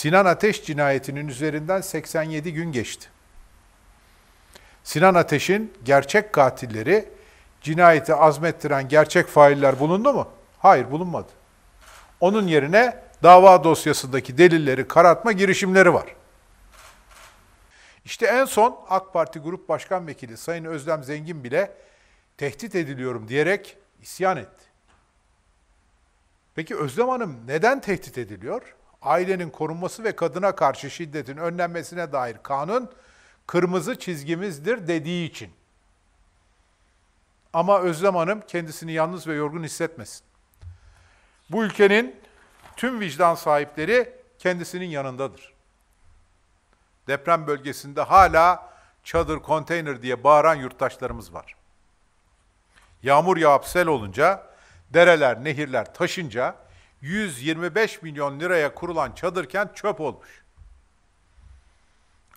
Sinan Ateş cinayetinin üzerinden 87 gün geçti. Sinan Ateş'in gerçek katilleri, cinayeti azmettiren gerçek failler bulundu mu? Hayır, bulunmadı. Onun yerine dava dosyasındaki delilleri karartma girişimleri var. İşte en son AK Parti Grup Başkan Vekili Sayın Özlem Zengin bile tehdit ediliyorum diyerek isyan etti. Peki Özlem Hanım neden tehdit ediliyor? ailenin korunması ve kadına karşı şiddetin önlenmesine dair kanun kırmızı çizgimizdir dediği için. Ama Özlem Hanım kendisini yalnız ve yorgun hissetmesin. Bu ülkenin tüm vicdan sahipleri kendisinin yanındadır. Deprem bölgesinde hala çadır, konteyner diye bağıran yurttaşlarımız var. Yağmur yağıp sel olunca, dereler, nehirler taşınca 125 milyon liraya kurulan çadırken çöp olmuş.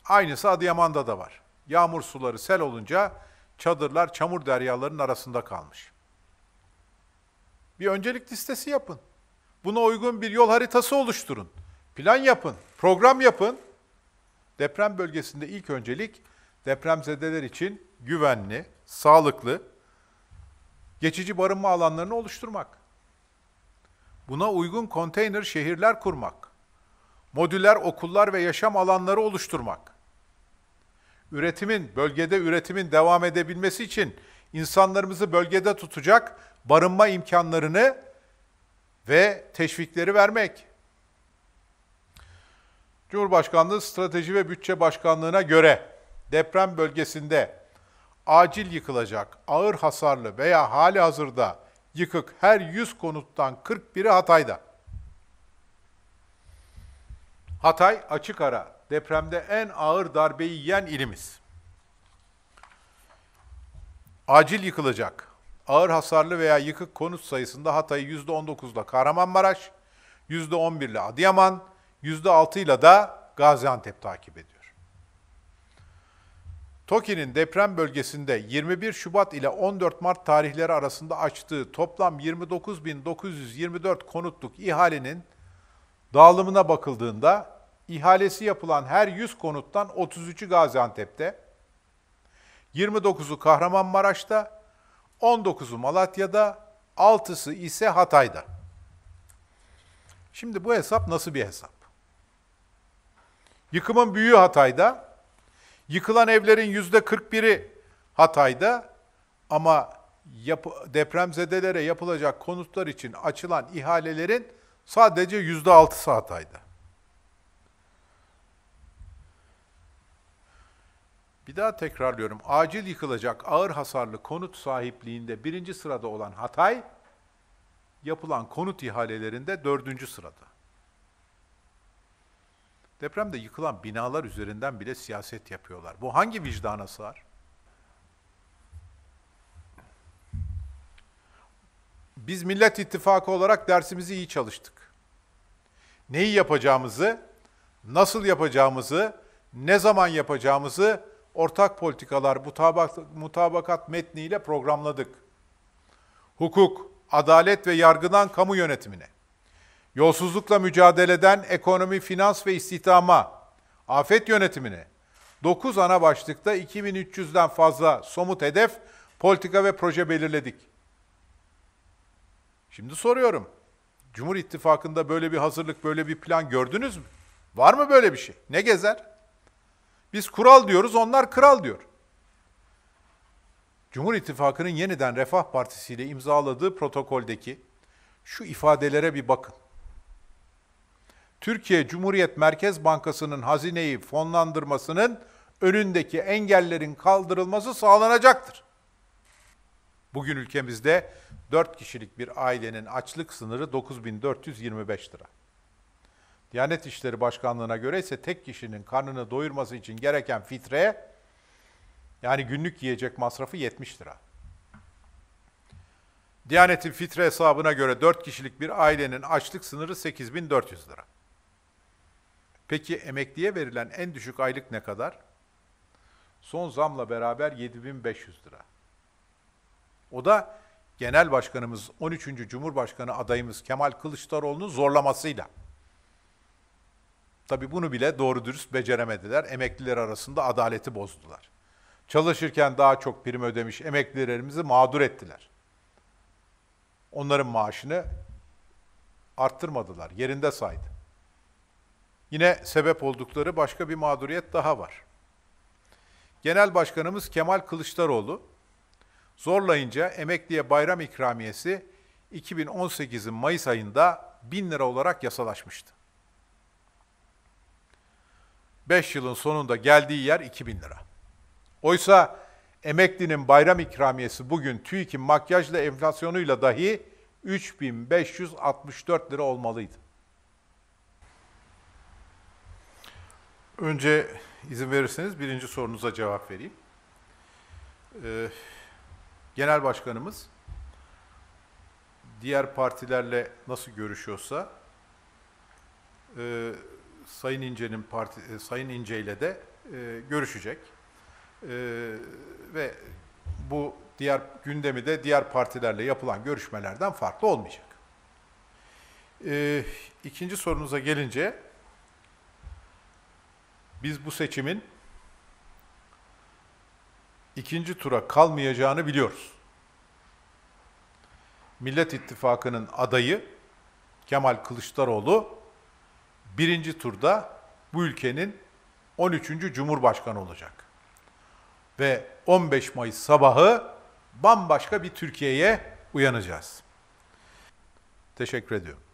Aynısı Adıyaman'da da var. Yağmur suları sel olunca çadırlar çamur deryalarının arasında kalmış. Bir öncelik listesi yapın. Buna uygun bir yol haritası oluşturun. Plan yapın, program yapın. Deprem bölgesinde ilk öncelik depremzedeler için güvenli, sağlıklı, geçici barınma alanlarını oluşturmak. Buna uygun konteyner şehirler kurmak, modüler okullar ve yaşam alanları oluşturmak, üretimin, bölgede üretimin devam edebilmesi için insanlarımızı bölgede tutacak barınma imkanlarını ve teşvikleri vermek. Cumhurbaşkanlığı Strateji ve Bütçe Başkanlığı'na göre deprem bölgesinde acil yıkılacak, ağır hasarlı veya hali hazırda yıkık. Her 100 konuttan 41'i Hatay'da. Hatay açık ara depremde en ağır darbeyi yiyen ilimiz. Acil yıkılacak. Ağır hasarlı veya yıkık konut sayısında Hatay'ı %19'la Kahramanmaraş, %11'le Adıyaman, %6'yla da Gaziantep takip ediyor. TOKİ'nin deprem bölgesinde 21 Şubat ile 14 Mart tarihleri arasında açtığı toplam 29.924 konutluk ihalenin dağılımına bakıldığında ihalesi yapılan her 100 konuttan 33'ü Gaziantep'te, 29'u Kahramanmaraş'ta, 19'u Malatya'da, 6'sı ise Hatay'da. Şimdi bu hesap nasıl bir hesap? Yıkımın büyüğü Hatay'da, Yıkılan evlerin yüzde 41'i Hatay'da ama yapı, depremzedelere yapılacak konutlar için açılan ihalelerin sadece yüzde altısı Hatay'da. Bir daha tekrarlıyorum. Acil yıkılacak ağır hasarlı konut sahipliğinde birinci sırada olan Hatay, yapılan konut ihalelerinde dördüncü sırada. Depremde yıkılan binalar üzerinden bile siyaset yapıyorlar. Bu hangi vicdana sığar? Biz Millet İttifakı olarak dersimizi iyi çalıştık. Neyi yapacağımızı, nasıl yapacağımızı, ne zaman yapacağımızı ortak politikalar, mutabak, mutabakat metniyle programladık. Hukuk, adalet ve yargıdan kamu yönetimine yolsuzlukla mücadeleden ekonomi, finans ve istihdama, afet yönetimine, 9 ana başlıkta 2300'den fazla somut hedef, politika ve proje belirledik. Şimdi soruyorum. Cumhur İttifakı'nda böyle bir hazırlık, böyle bir plan gördünüz mü? Var mı böyle bir şey? Ne gezer? Biz kural diyoruz, onlar kral diyor. Cumhur İttifakı'nın yeniden Refah Partisi ile imzaladığı protokoldeki şu ifadelere bir bakın. Türkiye Cumhuriyet Merkez Bankası'nın hazineyi fonlandırmasının önündeki engellerin kaldırılması sağlanacaktır. Bugün ülkemizde 4 kişilik bir ailenin açlık sınırı 9425 lira. Diyanet İşleri Başkanlığı'na göre ise tek kişinin karnını doyurması için gereken fitre yani günlük yiyecek masrafı 70 lira. Diyanet'in fitre hesabına göre 4 kişilik bir ailenin açlık sınırı 8400 lira. Peki emekliye verilen en düşük aylık ne kadar? Son zamla beraber 7500 lira. O da Genel Başkanımız 13. Cumhurbaşkanı adayımız Kemal Kılıçdaroğlu'nun zorlamasıyla. Tabii bunu bile doğru dürüst beceremediler. Emekliler arasında adaleti bozdular. Çalışırken daha çok prim ödemiş emeklilerimizi mağdur ettiler. Onların maaşını arttırmadılar, yerinde saydı yine sebep oldukları başka bir mağduriyet daha var. Genel Başkanımız Kemal Kılıçdaroğlu zorlayınca emekliye bayram ikramiyesi 2018'in Mayıs ayında 1000 lira olarak yasalaşmıştı. 5 yılın sonunda geldiği yer 2000 lira. Oysa emeklinin bayram ikramiyesi bugün TÜİK'in makyajla enflasyonuyla dahi 3564 lira olmalıydı. Önce izin verirseniz birinci sorunuza cevap vereyim. Ee, Genel Başkanımız diğer partilerle nasıl görüşüyorsa e, Sayın İnce'nin parti e, Sayın İnce ile de e, görüşecek. E, ve bu diğer gündemi de diğer partilerle yapılan görüşmelerden farklı olmayacak. E, ikinci sorunuza gelince biz bu seçimin ikinci tura kalmayacağını biliyoruz. Millet İttifakı'nın adayı Kemal Kılıçdaroğlu birinci turda bu ülkenin 13. Cumhurbaşkanı olacak. Ve 15 Mayıs sabahı bambaşka bir Türkiye'ye uyanacağız. Teşekkür ediyorum.